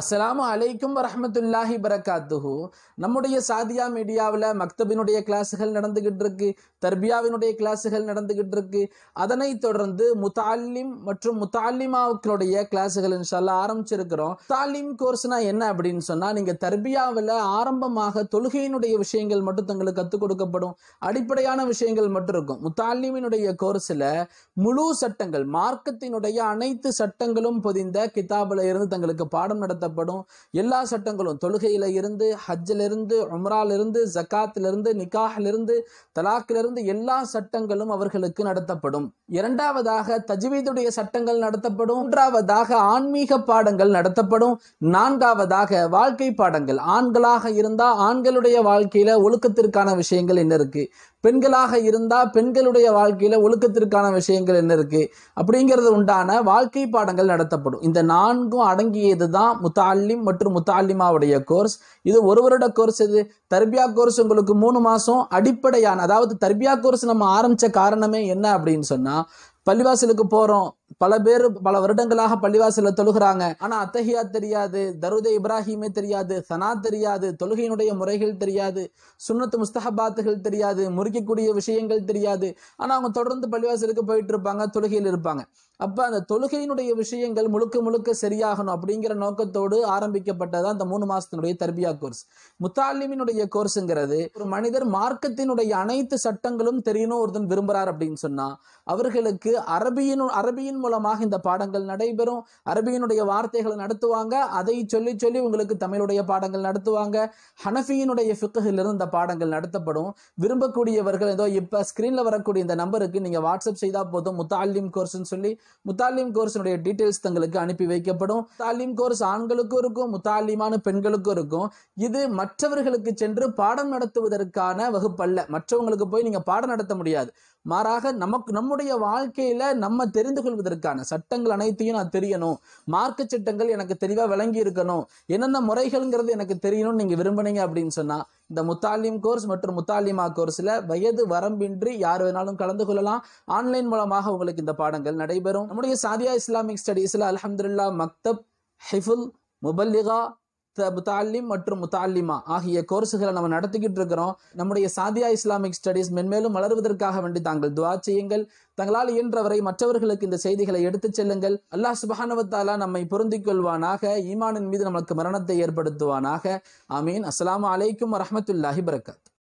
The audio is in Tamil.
அஸ்லாம் அலைக்கும் வரமத்துல்லாஹி பரகாத்துஹு நம்முடைய சாதியா மீடியாவில் மக்தபினுடைய கிளாஸுகள் நடந்துகிட்டு இருக்கு தர்பியாவினுடைய கிளாஸுகள் நடந்துகிட்டு இருக்கு அதனை தொடர்ந்து முத்தாலிம் மற்றும் முத்தாலிமாவுக்களுடைய கிளாஸுகள் இன்ஷால்லா ஆரம்பிச்சிருக்கிறோம் முத்தாலிம் கோர்ஸ்னா என்ன அப்படின்னு சொன்னால் நீங்கள் தர்பியாவில் ஆரம்பமாக தொழுகையினுடைய விஷயங்கள் மட்டும் தங்களுக்கு கற்றுக் கொடுக்கப்படும் அடிப்படையான விஷயங்கள் மட்டும் இருக்கும் முத்தாலிமினுடைய கோர்ஸில் முழு சட்டங்கள் மார்க்கத்தினுடைய அனைத்து சட்டங்களும் பொதிந்த கிதாபில் இருந்து தங்களுக்கு பாடம் நடத்த காட்டப்படும் எல்லா சட்டங்களும் தொழுகையில இருந்து ஹஜ்ஜிலிருந்து உம்ராலிருந்து ஜக்காத்திலிருந்து நிக்காஹிலிருந்து தலாக்கிலிருந்து எல்லா சட்டங்களும் அவர்களுக்கு நடத்தப்படும் இரண்டாவதாக தஜ்வீதுடைய சட்டங்கள் நடத்தப்படும் மூன்றாவதாக ஆன்மீக பாடங்கள் நடத்தப்படும் நான்காவதாக வாழ்க்கை பாடங்கள் ஆண்களாக இருந்தால் ஆண்களுடைய வாழ்க்கையில ஒழுக்கத்திற்கான விஷயங்கள் என்ன இருக்கு பெண்களாக இருந்தால் பெண்களுடைய வாழ்க்கையில் ஒழுக்கத்திற்கான விஷயங்கள் என்ன இருக்குது அப்படிங்கிறது உண்டான வாழ்க்கை பாடங்கள் நடத்தப்படும் இந்த நான்கும் அடங்கியது தான் முத்தாலிம் மற்றும் முத்தாலிமாவுடைய கோர்ஸ் இது ஒரு வருட கோர்ஸ் இது தர்பியா கோர்ஸ் உங்களுக்கு மூணு மாதம் அடிப்படையான அதாவது தர்பியா கோர்ஸ் நம்ம ஆரம்பித்த காரணமே என்ன அப்படின்னு சொன்னால் பள்ளிவாசலுக்கு போகிறோம் பல பேர் பல வருடங்களாக பள்ளிவாசல தொழுகிறாங்க ஆனா அத்தகையா தெரியாது தருதே இப்ராஹிமே தெரியாது சனா தெரியாது தொழுகையினுடைய முறைகள் தெரியாது சுண்ணத்து முஸ்தஹபாத்துகள் தெரியாது முறிக்கக்கூடிய விஷயங்கள் தெரியாது ஆனா அவங்க தொடர்ந்து பள்ளிவாசலுக்கு போயிட்டு இருப்பாங்க தொழுகையில் இருப்பாங்க அப்ப அந்த தொழுகையினுடைய விஷயங்கள் முழுக்க முழுக்க சரியாகணும் அப்படிங்கிற நோக்கத்தோடு ஆரம்பிக்கப்பட்டதான் அந்த மூணு மாசத்தினுடைய தர்பியா கோர்ஸ் முத்தாலிமினுடைய கோர்ஸ்ங்கிறது ஒரு மனிதர் மார்க்கத்தினுடைய அனைத்து சட்டங்களும் தெரியணும் ஒருத்தன் விரும்புறார் அப்படின்னு சொன்னா அவர்களுக்கு அரபியின் அரபியின் அரபியின் மூலமாக இந்த பாடங்கள் நடைபெறும் அரபியினுடைய வார்த்தைகளை நடத்துவாங்க அதை சொல்லி சொல்லி உங்களுக்கு தமிழுடைய பாடங்கள் நடத்துவாங்க ஹனஃபியினுடைய ஃபிக்குகளிலிருந்து இந்த பாடங்கள் நடத்தப்படும் விரும்பக்கூடியவர்கள் ஏதோ இப்போ ஸ்க்ரீனில் வரக்கூடிய இந்த நம்பருக்கு நீங்கள் வாட்ஸ்அப் செய்தால் போதும் முத்தாலிம் கோர்ஸ்னு சொல்லி முத்தாலிம் கோர்ஸினுடைய டீட்டெயில்ஸ் தங்களுக்கு அனுப்பி வைக்கப்படும் முத்தாலிம் கோர்ஸ் ஆண்களுக்கும் இருக்கும் முத்தாலிமான பெண்களுக்கும் இருக்கும் இது மற்றவர்களுக்கு சென்று பாடம் நடத்துவதற்கான வகுப்பல்ல மற்றவங்களுக்கு போய் நீங்கள் பாடம் நடத்த முடியாது மாறாக நமக்கு நம்முடைய வாழ்க்கையில் நம்ம தெரிந்து கொள்வதற்கான சட்டங்கள் அனைத்தையும் நான் தெரியணும் மார்க்க சட்டங்கள் எனக்கு தெளிவாக விளங்கி இருக்கணும் என்னென்ன முறைகள்ங்கிறது எனக்கு தெரியணும்னு நீங்கள் விரும்புனீங்க அப்படின்னு சொன்னால் இந்த முத்தாலிம் கோர்ஸ் மற்றும் முத்தாலிமா கோர்ஸில் வயது வரம்பின்றி யார் வேணாலும் கலந்து கொள்ளலாம் ஆன்லைன் மூலமாக உங்களுக்கு இந்த பாடங்கள் நடைபெறும் நம்முடைய சாதியா இஸ்லாமிக் ஸ்டடீஸில் அலமதுல்லா மக்தப் ஹிஃபுல் முபல்லிகா முத்தாலிம் மற்றும் முத்தாலிமா ஆகிய கோர்ஸுகளை நம்ம நடத்திக்கிட்டு இருக்கிறோம் நம்முடைய சாதியா இஸ்லாமிக் ஸ்டடீஸ் மென்மேலும் வளருவதற்காக வேண்டி தாங்கள் துவா செய்யுங்கள் தங்களால் இயன்றவரை மற்றவர்களுக்கு இந்த செய்திகளை எடுத்துச் செல்லுங்கள் அல்லாஹ் சுபஹானவத்தாலா நம்மை பொருந்திக் கொள்வானாக ஈமானின் மீது நமக்கு மரணத்தை ஏற்படுத்துவானாக ஆமீன் அஸ்லாம் அலைக்கும் வரமத்துல்லாஹி பரகாத்